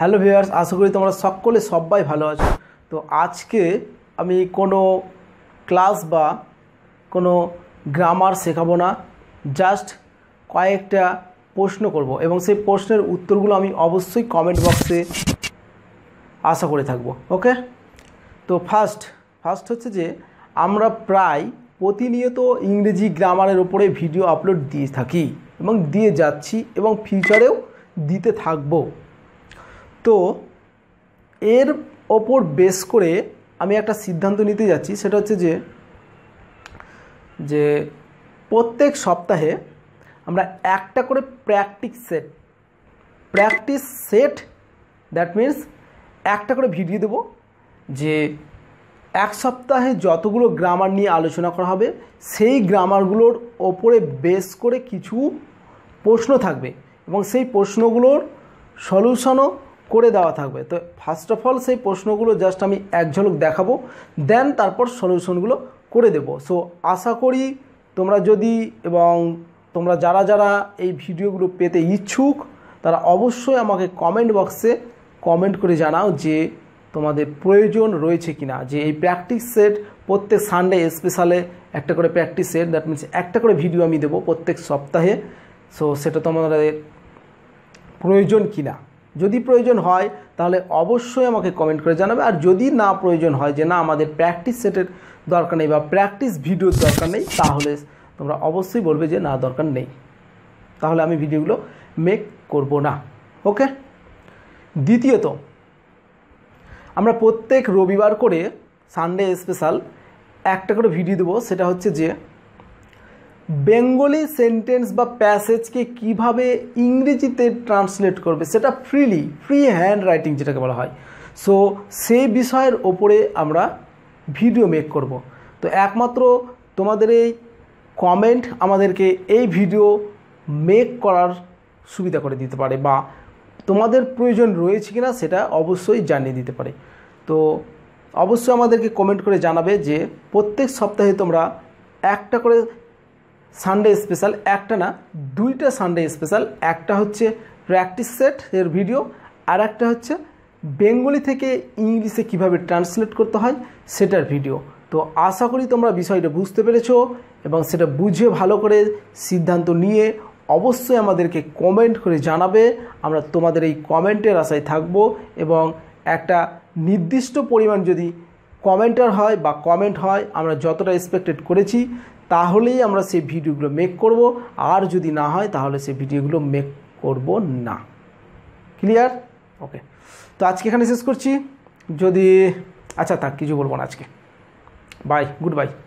hello viewers আশা করি তোমরা সকলে সবাই ভালো আছো তো আজকে আমি কোনো ক্লাস বা কোনো গ্রামার শেখাবো না জাস্ট কয়েকটা প্রশ্ন করব এবং সেই প্রশ্নের উত্তরগুলো আমি অবশ্যই কমেন্ট বক্সে আশা করে থাকবো ওকে তো ফার্স্ট ফার্স্ট হচ্ছে যে আমরা প্রায় প্রতিনিয়ত ইংরেজি গ্রামারের ওপরে ভিডিও আপলোড দিয়ে থাকি এবং দিয়ে যাচ্ছি এবং ফিউচারেও দিতে থাকবো তো এর ওপর বেস করে আমি একটা সিদ্ধান্ত নিতে যাচ্ছি সেটা হচ্ছে যে যে প্রত্যেক সপ্তাহে আমরা একটা করে practice set practice set that means একটা করে ভিডিও দেব যে এক সপ্তাহে যতগুলো গ্রামার নিয়ে আলোচনা করা হবে সেই গ্রামারগুলোর ওপরে বেস করে কিছু প্রশ্ন থাকবে এবং সেই প্রশ্নগুলোর সলিউশনও করে দেওয়া থাকবে তো ফার্স্ট অফ অল সেই প্রশ্নগুলো জাস্ট আমি এক ঝলক দেখাবো দেন তারপর সলিউশনগুলো করে দেব সো আশা করি তোমরা যদি এবং তোমরা যারা যারা এই ভিডিওগুলো পেতে ইচ্ছুক তারা অবশ্যই আমাকে কমেন্ট বক্সে কমেন্ট করে জানাও যে তোমাদের প্রয়োজন রয়েছে কি না যে এই প্র্যাকটিস সেট প্রত্যেক সানডে স্পেশালে একটা করে প্র্যাকটিস সেট দ্যাট মিনস একটা করে ভিডিও আমি দেবো প্রত্যেক সপ্তাহে সো সেটা তোমাদের প্রয়োজন কি না যদি প্রয়োজন হয় তাহলে অবশ্যই আমাকে কমেন্ট করে জানাবে আর যদি না প্রয়োজন হয় যে না আমাদের প্র্যাকটিস সেটের দরকার নেই বা প্র্যাকটিস ভিডিওর দরকার নেই তাহলে তোমরা অবশ্যই বলবে যে না দরকার নেই তাহলে আমি ভিডিওগুলো মেক করব না ওকে দ্বিতীয়ত আমরা প্রত্যেক রবিবার করে সানডে স্পেশাল একটা করে ভিডিও দেবো সেটা হচ্ছে যে বেঙ্গলি সেন্টেন্স বা প্যাসেজকে কিভাবে ইংরেজিতে ট্রান্সলেট করবে সেটা ফ্রিলি ফ্রি হ্যান্ড রাইটিং যেটাকে বলা হয় সো সেই বিষয়ের ওপরে আমরা ভিডিও মেক করব তো একমাত্র তোমাদের এই কমেন্ট আমাদেরকে এই ভিডিও মেক করার সুবিধা করে দিতে পারে বা তোমাদের প্রয়োজন রয়েছে কি না সেটা অবশ্যই জানিয়ে দিতে পারে তো অবশ্যই আমাদেরকে কমেন্ট করে জানাবে যে প্রত্যেক সপ্তাহে তোমরা একটা করে সানডে স্পেশাল একটা না দুইটা সানডে স্পেশাল একটা হচ্ছে প্র্যাকটিস সেট এর ভিডিও আর একটা হচ্ছে বেঙ্গলি থেকে ইংলিশে কিভাবে ট্রান্সলেট করতে হয় সেটার ভিডিও তো আশা করি তোমরা বিষয়টা বুঝতে পেরেছ এবং সেটা বুঝে ভালো করে সিদ্ধান্ত নিয়ে অবশ্যই আমাদেরকে কমেন্ট করে জানাবে আমরা তোমাদের এই কমেন্টের আশায় থাকব এবং একটা নির্দিষ্ট পরিমাণ যদি কমেন্টার হয় বা কমেন্ট হয় আমরা যতটা এক্সপেক্টেড করেছি তাহলেই আমরা সেই ভিডিওগুলো মেক করব আর যদি না হয় তাহলে সেই ভিডিওগুলো মেক করব না ক্লিয়ার ওকে তো আজকে এখানে শেষ করছি যদি আচ্ছা তা কিছু বলবো না আজকে বাই গুড বাই